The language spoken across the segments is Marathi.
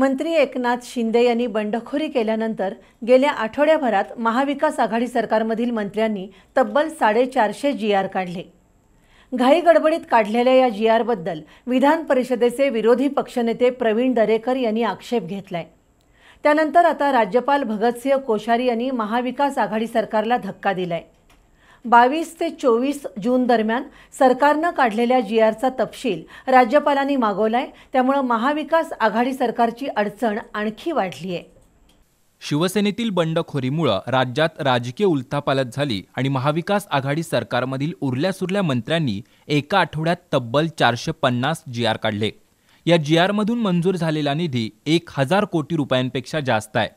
मंत्री एकनाथ शिंदे यांनी बंडखोरी केल्यानंतर गेल्या आठवड्याभरात महाविकास आघाडी सरकारमधील मंत्र्यांनी तब्बल साडेचारशे जी आर काढले घाईगडबडीत काढलेल्या या जी आरबद्दल विधान परिषदेचे विरोधी पक्षनेते प्रवीण दरेकर यांनी आक्षेप घेतलाय त्यानंतर आता राज्यपाल भगतसिंह कोश्यारी यांनी महाविकास आघाडी सरकारला धक्का दिलाय बावीस ते चोवीस जून दरम्यान सरकारनं काढलेल्या जी आरचा तपशील राज्यपालांनी मागवलाय त्यामुळं महाविकास आघाडी सरकारची अडचण आणखी वाढली आहे शिवसेनेतील बंडखोरीमुळं राज्यात राजकीय उलथापालत झाली आणि महाविकास आघाडी सरकारमधील उरल्या सुरल्या मंत्र्यांनी एका आठवड्यात तब्बल चारशे पन्नास जी आर काढले या जी आरमधून मंजूर झालेला निधी एक हजार कोटी रुपयांपेक्षा जास्त आहे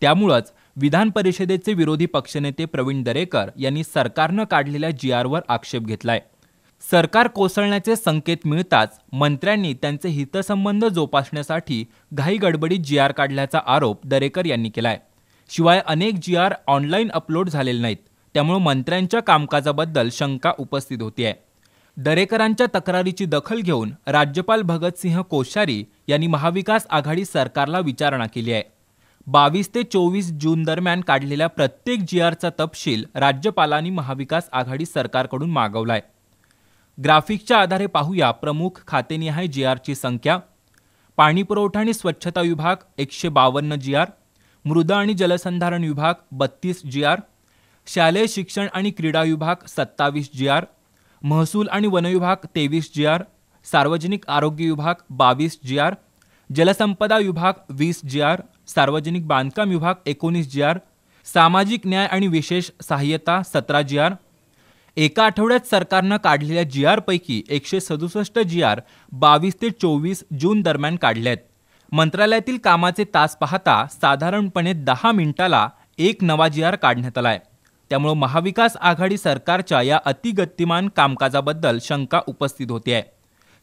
त्यामुळंच विधान परिषदेचे विरोधी पक्षनेते प्रवीण दरेकर यांनी सरकारनं काढलेल्या जी आरवर आक्षेप घेतलाय सरकार कोसळण्याचे संकेत मिळताच मंत्र्यांनी त्यांचे हितसंबंध जोपासण्यासाठी घाई गडबडीत जी आर काढल्याचा आरोप दरेकर यांनी केलाय शिवाय अनेक जी आर ऑनलाईन अपलोड झालेले नाहीत त्यामुळे मंत्र्यांच्या कामकाजाबद्दल शंका उपस्थित होतीये दरेकरांच्या तक्रारीची दखल घेऊन राज्यपाल भगतसिंह कोश्यारी यांनी महाविकास आघाडी सरकारला विचारणा केली आहे बावीस ते चोवीस जून दरम्यान काढलेल्या प्रत्येक जी आरचा तपशील राज्यपालांनी महाविकास आघाडी सरकारकडून मागवलाय ग्राफिकच्या आधारे पाहूया प्रमुख खातेनिहाय जी आरची संख्या पाणीपुरवठा आणि स्वच्छता विभाग एकशे बावन्न जी आर मृदा आणि जलसंधारण विभाग बत्तीस जी आर शालेय शिक्षण आणि क्रीडा विभाग सत्तावीस जी आर महसूल आणि वनविभाग तेवीस जी आर सार्वजनिक आरोग्य विभाग बावीस जी आर जलसंपदा विभाग वीस जी आर सार्वजनिक बांधकाम विभाग एकोणीस जी आर सामाजिक न्याय आणि विशेष सहाय्यता सतरा जी आर एका आठवड्यात सरकारनं काढलेल्या जी आरपैकी एकशे सदुसष्ट जी आर बावीस ते चोवीस जून दरम्यान काढल्यात मंत्रालयातील कामाचे तास पाहता साधारणपणे दहा मिनिटाला एक नवा जी आर काढण्यात आलाय त्यामुळे महाविकास आघाडी सरकारच्या या अतिगतिमान कामकाजाबद्दल शंका उपस्थित होते आहे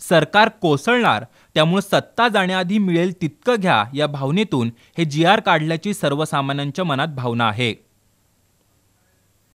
सरकार कोसळणार त्यामुळे सत्ता जाण्याआधी मिळेल तितकं घ्या या भावनेतून हे जी आर काढल्याची सर्वसामान्यांच्या मनात भावना आहे